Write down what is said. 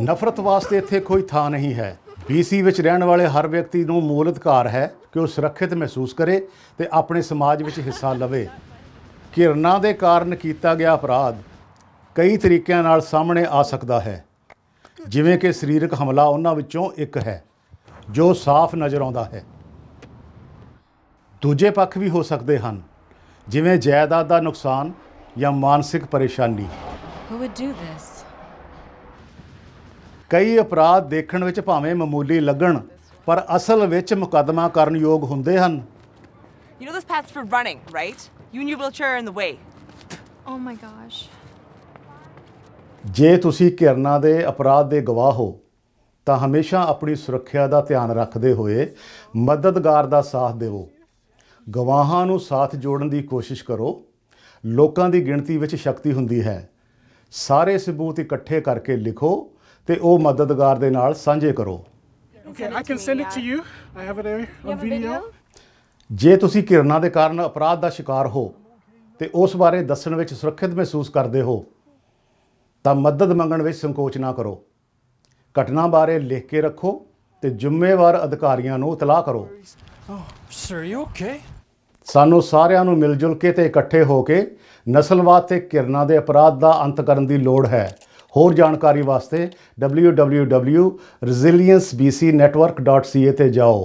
ਨਫ਼ਰਤ ਵਾਸਤੇ ਇੱਥੇ ਕੋਈ ਥਾਂ ਨਹੀਂ ਹੈ ਬੀਸੀ ਵਿੱਚ ਰਹਿਣ ਵਾਲੇ ਹਰ ਵਿਅਕਤੀ ਨੂੰ ਮੂਲ ਅਧਿਕਾਰ ਹੈ ਕਿ ਉਹ ਸੁਰੱਖਿਅਤ ਮਹਿਸੂਸ ਕਰੇ ਤੇ ਆਪਣੇ ਸਮਾਜ ਵਿੱਚ ਹਿੱਸਾ ਲਵੇ ਕਿਰਨਾ ਦੇ ਕਾਰਨ ਕੀਤਾ ਗਿਆ ਅਪਰਾਧ ਕਈ ਤਰੀਕਿਆਂ ਨਾਲ ਸਾਹਮਣੇ ਆ ਸਕਦਾ ਹੈ ਜਿਵੇਂ ਕਿ ਸਰੀਰਕ ਹਮਲਾ ਉਹਨਾਂ ਵਿੱਚੋਂ ਇੱਕ ਹੈ ਜੋ ਸਾਫ਼ ਨਜ਼ਰ ਆਉਂਦਾ ਹੈ ਦੂਜੇ ਪੱਖ ਵੀ ਹੋ ਸਕਦੇ ਹਨ ਜਿਵੇਂ ਜਾਇਦਾਦ ਦਾ ਨੁਕਸਾਨ ਜਾਂ ਮਾਨਸਿਕ ਪਰੇਸ਼ਾਨੀ ਕਈ ਅਪਰਾਧ ਦੇਖਣ ਵਿੱਚ ਭਾਵੇਂ ਮਾਮੂਲੀ ਲੱਗਣ ਪਰ ਅਸਲ ਵਿੱਚ ਮੁਕੱਦਮਾ ਕਰਨ ਯੋਗ ਹੁੰਦੇ ਹਨ you know this path's for running right you need your in the way oh my gosh ਜੇ ਤੁਸੀਂ ਕਿਰਨਾ ਦੇ ਅਪਰਾਧ ਦੇ ਗਵਾਹ ਹੋ ਤਾਂ ਹਮੇਸ਼ਾ ਆਪਣੀ ਸੁਰੱਖਿਆ ਦਾ ਧਿਆਨ ਰੱਖਦੇ ਹੋਏ ਮਦਦਗਾਰ ਦਾ ਸਾਥ ਦਿਓ ਗਵਾਹਾਂ ਨੂੰ ਸਾਥ ਜੋੜਨ ਦੀ ਕੋਸ਼ਿਸ਼ ਕਰੋ ਲੋਕਾਂ ਦੀ ਗਿਣਤੀ ਵਿੱਚ ਸ਼ਕਤੀ ਹੁੰਦੀ ਹੈ ਸਾਰੇ ਸਬੂਤ ਇਕੱਠੇ ਕਰਕੇ ਲਿਖੋ ਤੇ ਉਹ ਮਦਦਗਾਰ ਦੇ ਨਾਲ ਸਾਂਝੇ ਕਰੋ Okay, I can send it to you. I have it there on video. ਜੇ ਤੁਸੀਂ ਕਿਰਨਾ ਦੇ ਕਾਰਨ ਅਪਰਾਧ ਦਾ ਸ਼ਿਕਾਰ ਹੋ ਤੇ ਉਸ ਬਾਰੇ ਦੱਸਣ ਵਿੱਚ ਸੁਰੱਖਿਅਤ ਮਹਿਸੂਸ ਕਰਦੇ ਹੋ ਤਾਂ ਮਦਦ ਮੰਗਣ ਵਿੱਚ ਸੰਕੋਚ ਨਾ ਕਰੋ ਘਟਨਾ ਬਾਰੇ ਲਿਖ ਕੇ ਰੱਖੋ ਤੇ ਜ਼ਿੰਮੇਵਾਰ ਅਧਿਕਾਰੀਆਂ ਨੂੰ ਇਤਲਾਹ ਕਰੋ ਸਰ ਯੂ ਓਕੇ ਸਾਨੂੰ ਸਾਰਿਆਂ ਨੂੰ ਮਿਲ ਜੁਲ ਕੇ ਤੇ ਇਕੱਠੇ ਹੋ ਕੇ ਨਸਲਵਾਦ ਤੇ ਕਿਰਨਾ ਦੇ ਅਪਰਾਧ ਦਾ ਅੰਤ ਕਰਨ ਦੀ ਲੋੜ ਹੈ ਹੋਰ ਜਾਣਕਾਰੀ ਵਾਸਤੇ www.resilienceBCnetwork.ca ਤੇ ਜਾਓ